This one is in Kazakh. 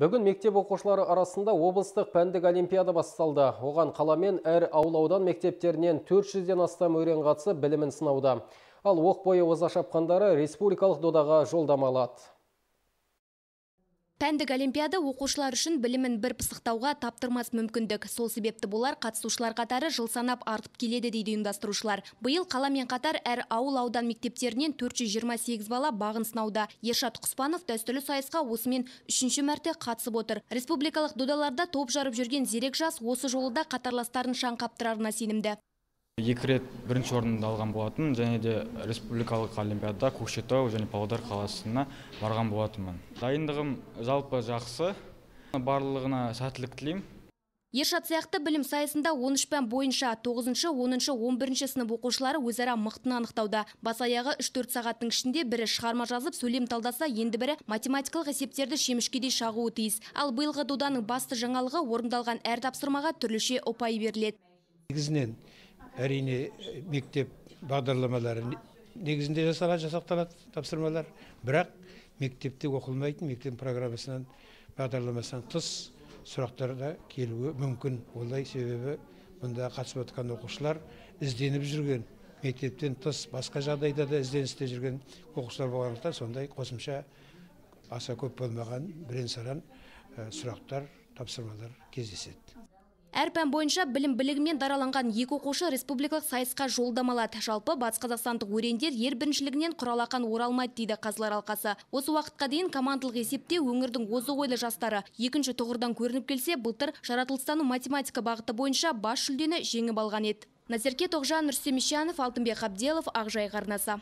Бүгін мектеп оқушылары арасында облыстық пәндік олимпиада басталды. Оған қаламен әр аулаудан мектептерінен 400-ден астам өрен қатысып білімін сынауда. Ал оқ бойы оза шапқандары республикалық додаға жолдама алады. Пәндік олимпиада оқушылар үшін білімін бір пысықтауға таптырмас мүмкіндік. Сол себепті болар қатысушылар қатары жыл санап артып келеді дейді үндастырушылар. Биыл қаламен қатар әр ауыл аудан мектептерінен 428 бала бағын сынауда. Ершат Құспанов дәстүрлі сайысқа осымен үшінші мәрте қатысып отыр. Республикалық додаларда топ жарып жүрген зерек жас осы жолы да қатарластарын шаң қаптырарына сенімді екі рет бірінші орынды алған болатын және де республикалық олимпиада көкшетау және павлодар қаласына барған болатынмын дайындығым жалпы жақсы барлығына сәттілік тілеймін Ершат сияқты білім сайысында үш пән бойынша тоғызыншы оныншы он бірінші 11 сынып оқушылары өзара мықтыны анықтауда. Бас аяғы үш төрт сағаттың ішінде бірі шығарма жазып, сөйлем талдаса, енді бірі математикалық есептерді шемішкедей шағуы тиіс. Ал биылғы доданың басты жаңалығы орындалған әр тапсырмаға түрліше ұпай беріледі. Негізінен әрине э, мектеп бағдарламалары негізінде жасалады жасақталады тапсырмалар бірақ мектепте оқылмайтын мектеп программасынан бағдарламасынан тыс сұрақтар да келуі мүмкін олай себебі мұнда қатысып отқан оқушылар ізденіп жүрген мектептен тыс басқа жағдайда да ізденісте жүрген оқушылар болғандықтан сондай қосымша аса көп болмаған бірен саран э, сұрақтар тапсырмалар кездеседі әр пән бойынша білім білігімен дараланған екі оқушы республикалық сайысқа жолдамалады жалпы батыс қазақстандық өрендер ер біріншілігінен құралақан оралмайды дейді қазылар алқасы осы уақытқа дейін командалық есепте өңірдің озық ойлы жастары екінші тұғырдан көрініп келсе былтыр жаратылыстану математика бағыты бойынша бас жүлдені жеңіп алған еді назерке тоғжан алтынбек ақжайық арнасы